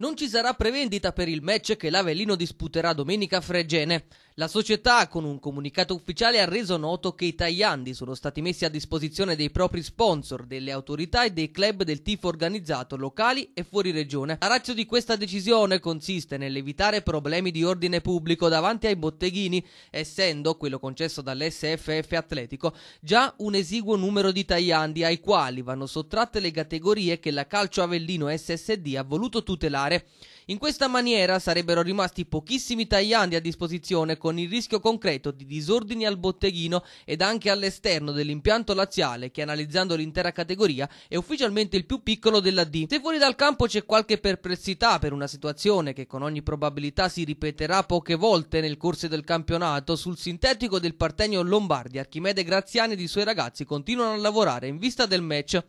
non ci sarà prevendita per il match che l'Avellino disputerà domenica a Fregene. La società, con un comunicato ufficiale, ha reso noto che i tagliandi sono stati messi a disposizione dei propri sponsor, delle autorità e dei club del tifo organizzato locali e fuori regione. La razza di questa decisione consiste nell'evitare problemi di ordine pubblico davanti ai botteghini, essendo, quello concesso dall'SFF Atletico, già un esiguo numero di tagliandi ai quali vanno sottratte le categorie che la Calcio Avellino SSD ha voluto tutelare giocare. In questa maniera sarebbero rimasti pochissimi tagliandi a disposizione con il rischio concreto di disordini al botteghino ed anche all'esterno dell'impianto laziale che analizzando l'intera categoria è ufficialmente il più piccolo della D. Se fuori dal campo c'è qualche perplessità per una situazione che con ogni probabilità si ripeterà poche volte nel corso del campionato, sul sintetico del Partenio Lombardi Archimede Graziani ed i suoi ragazzi continuano a lavorare in vista del match.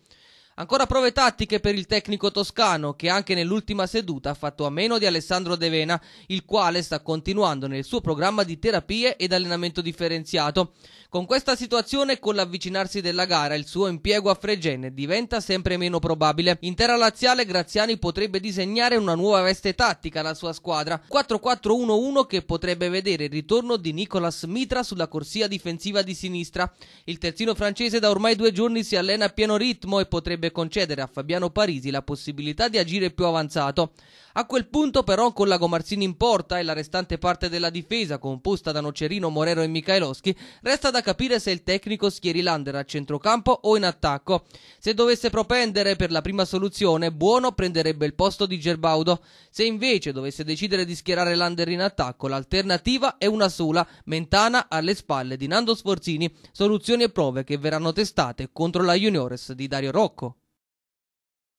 Ancora prove tattiche per il tecnico toscano che anche nell'ultima seduta ha fatto a meno di Alessandro De Vena, il quale sta continuando nel suo programma di terapie ed allenamento differenziato. Con questa situazione e con l'avvicinarsi della gara il suo impiego a Fregene diventa sempre meno probabile. In terra laziale Graziani potrebbe disegnare una nuova veste tattica alla sua squadra, 4-4-1-1 che potrebbe vedere il ritorno di Nicolas Mitra sulla corsia difensiva di sinistra. Il terzino francese da ormai due giorni si allena a pieno ritmo e potrebbe concedere a Fabiano Parisi la possibilità di agire più avanzato. A quel punto però con Lago Marzini in porta e la restante parte della difesa composta da Nocerino, Morero e Mikhailowski resta da capire se il tecnico schieri Lander a centrocampo o in attacco. Se dovesse propendere per la prima soluzione Buono prenderebbe il posto di Gerbaudo. Se invece dovesse decidere di schierare Lander in attacco l'alternativa è una sola, Mentana alle spalle di Nando Sforzini, soluzioni e prove che verranno testate contro la Juniores di Dario Rocco.